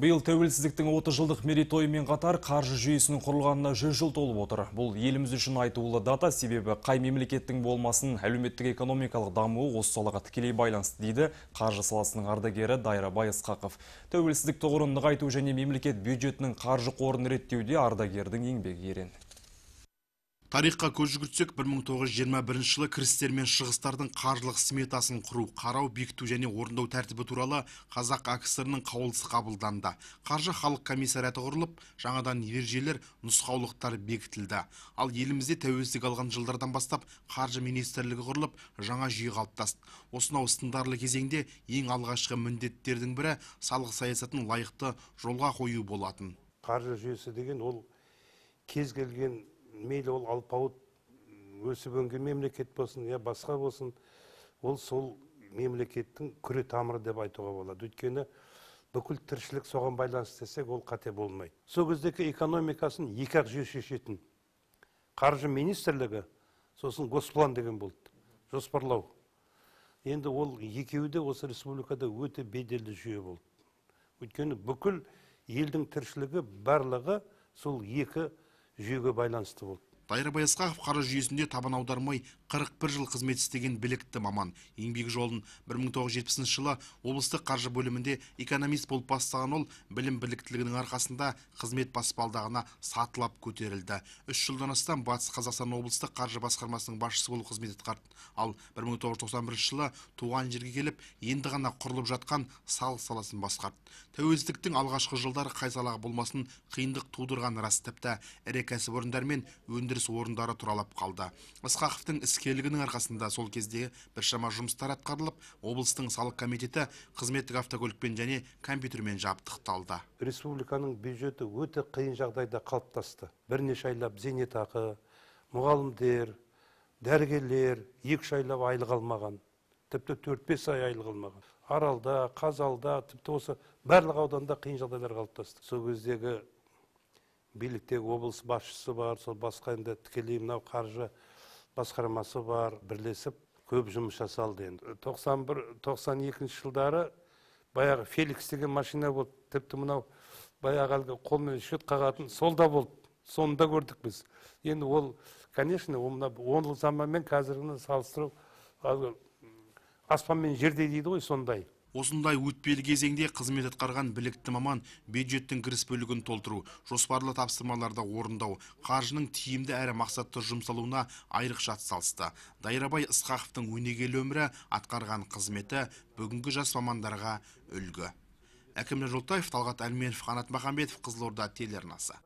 Бұл тәуелсіздіктің 30 жылдық мерейтойымен қатар қаржы жүйесінің құрылғанына 100 жыл толып отыр. Бұл еліміз үшін айтулы дата себебі қай мемлекеттің болмасын әлеуметтік экономикалық дамуы осы салаға тікелей байланысты дейді қаржы саласының ардагері Дайра Байысқақов. Тәуелсіздік тұғырын нығайту және мемлекет бюджетінің қаржы қорын реттеуде ардагердің еңбегі ерен тарихқа көз жүгіртсек 1921 жылы кірістер мен шығыстардың қаржылық сметасын құру қарау бекіту және орындау тәртібі туралы қазақ акср ның қаулысы қабылданды қаржы халық комиссариаты құрылып жаңадан ережелер нұсқаулықтар бекітілді ал елімізде тәуелсіздік алған жылдардан бастап қаржы министрлігі құрылып жаңа жүйе қалыптасты осынау сындарлы кезеңде ең алғашқы міндеттердің бірі салық саясатын лайықты жолға қою болатын қаржы жүйесі деген ол кез келген мейлі ол алпауыт өсіп өнген мемлекет болсын я иә, басқа болсын ол сол мемлекеттің күре тамыры деп айтуға болады өйткені бүкіл тіршілік соған байланысты десек ол қате болмайды сол кездегі экономикасын екі ақ жүйе шешетін қаржы министрлігі сосын госплан деген болды жоспарлау енді ол екеуі де осы республикада өте беделді жүйе болды өйткені бүкіл елдің тіршілігі барлығы сол екі жүйеге байланысты болды дайыр Асқақ қаржы жүйесінде табан аудармай 41 жыл қызмет істеген білікті маман еңбек жолын 1970 жылы облыстық қаржы бөлімінде экономист болып бастаған ол білім біліктілігінің арқасында қызмет баспалдағына сатылап көтерілді үш жылдан астан батыс қазақстан облыстық қаржы басқармасының басшысы болып қызмет атқарды ал 1991 жылы туған жерге келіп енді ғана құрылып жатқан салық саласын басқарды тәуелсіздіктің алғашқы жылдары қай салаға болмасын қиындық тудырған рас тіпті ірі кәсіпорындар мен өндіріс орындары тұралап қалды ысқақовтың іскерлігінің арқасында сол кезде біршама жұмыстар атқарылып облыстың салық комитеті қызметтік автокөлікпен және компьютермен жабдықталды республиканың бюджеті өте қиын жағдайда қалыптасты бірнеше айлап зейнетақы мұғалімдер дәрігерлер екі үш айлап айлық алмаған тіпті төрт бес ай айлық алмаған аралда қазалда тіпті осы барлық ауданда қиын жағдайлар қалыптасты сол кездегі биліктегі облыс басшысы бар сол басқа енді тікелей мынау қаржы басқармасы бар бірлесіп көп жұмыс жасалды енді Тоқсан екінші жылдары баяғы феликс деген машина болды тіпті мынау баяғы әлгі қолмен счет қағатын сол да болды соны да көрдік біз енді ол конечно ол мына жыл заманмен қазіргіні салыстыру әлгі аспан мен жердей дейді ғой сондай осындай өтпелі кезеңде қызмет атқарған білікті маман бюджеттің кіріс бөлігін толтыру жоспарлы тапсырмаларды орындау қаржының тиімді әрі мақсатты жұмсалуына айрықша атсалысты дайрабай ысқақовтың өнегелі өмірі атқарған қызметі бүгінгі жас мамандарға үлгі Әкімді жолтаев талғат әлменов қанат махамбетов қызылорда телеарнасы